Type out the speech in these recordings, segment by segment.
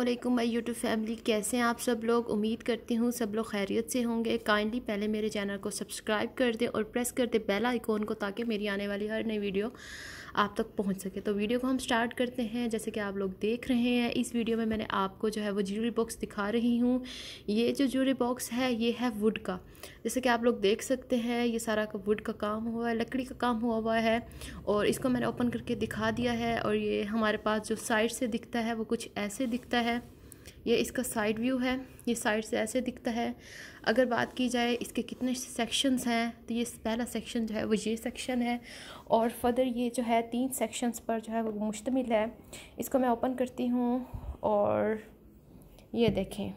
अल्लाम my YouTube family कैसे हैं आप सब लोग उम्मीद करती हूँ सब लोग खैरियत से होंगे काइंडली पहले मेरे चैनल को सब्सक्राइब कर दें और प्रेस कर दें बेल आइकॉन को ताकि मेरी आने वाली हर नई वीडियो आप तक पहुँच सके तो वीडियो को हम स्टार्ट करते हैं जैसे कि आप लोग देख रहे हैं इस वीडियो में मैंने आपको जो है वो ज्यूलरी बॉक्स दिखा रही हूँ ये जो ज्यूलरी बॉक्स है ये है वुड का जैसे कि आप लोग देख सकते हैं ये सारा का वुड का काम हुआ है लकड़ी का काम हुआ हुआ है और इसको मैंने ओपन करके दिखा दिया है और ये हमारे पास जो साइड से दिखता है वो कुछ ऐसे दिखता है है ये इसका साइड व्यू है ये साइड से ऐसे दिखता है अगर बात की जाए इसके कितने सेक्शंस हैं तो ये पहला सेक्शन जो है वो ये सेक्शन है और फर्दर ये जो है तीन सेक्शंस पर जो है वो मुश्तमिल है इसको मैं ओपन करती हूँ और ये देखें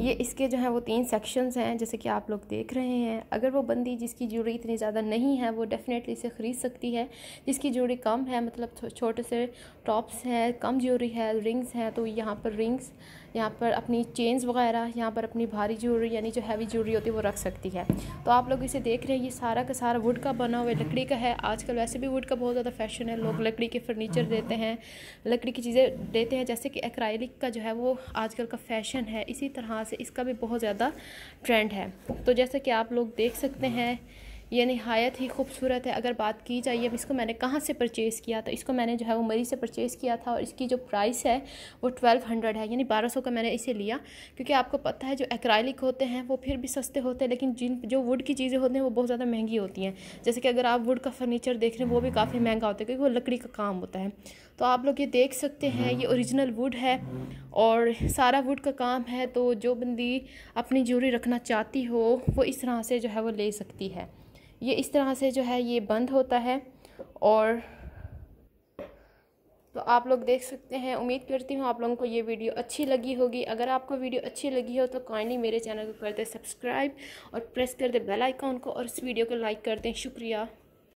ये इसके जो है वो तीन सेक्शंस हैं जैसे कि आप लोग देख रहे हैं अगर वो बंदी जिसकी ज्यूरी इतनी ज़्यादा नहीं है वो डेफ़िनेटली इसे ख़रीद सकती है जिसकी ज्यूरी कम है मतलब छोटे से टॉप्स हैं कम ज्यूरी है रिंग्स हैं तो यहाँ पर रिंग्स यहाँ पर अपनी चेन्स वगैरह यहाँ पर अपनी भारी ज्वेलरी यानी जो हैवी ज्वेलरी होती है वो रख सकती है तो आप लोग इसे देख रहे हैं ये सारा का सारा वुड का बना हुआ है लकड़ी का है आजकल वैसे भी वुड का बहुत ज़्यादा फैशन है लोग लकड़ी के फर्नीचर देते हैं लकड़ी की चीज़ें देते हैं जैसे कि एक्राइलिक का जो है वो आजकल का फैशन है इसी तरह से इसका भी बहुत ज़्यादा ट्रेंड है तो जैसे कि आप लोग देख सकते हैं ये नहायत ही खूबसूरत है अगर बात की जाए अब इसको मैंने कहाँ से परचेज़ किया था इसको मैंने जो है वो मरी से परचेज़ किया था और इसकी जो प्राइस है वो ट्वेल्व हंड्रेड है यानी बारह सौ का मैंने इसे लिया क्योंकि आपको पता है जो एक्रैलिक होते हैं वो फिर भी सस्ते होते हैं लेकिन जिन जो वुड की चीज़ें होती हैं वो बहुत ज़्यादा महंगी होती हैं जैसे कि अगर आप वुड का फर्नीचर देख रहे हैं वो भी काफ़ी महंगा होता है क्योंकि वो लकड़ी का काम होता है तो आप लोग ये देख सकते हैं ये ओरिजिनल वुड है और सारा वुड का काम है तो जो बंदी अपनी ज्वेलरी रखना चाहती हो वो इस तरह से जो है वो ले सकती है ये इस तरह से जो है ये बंद होता है और तो आप लोग देख सकते हैं उम्मीद करती हूँ आप लोगों को ये वीडियो अच्छी लगी होगी अगर आपको वीडियो अच्छी लगी हो तो काइंडली मेरे चैनल को कर दें सब्सक्राइब और प्रेस कर दें बेल आइकॉन को और इस वीडियो को लाइक कर दें शुक्रिया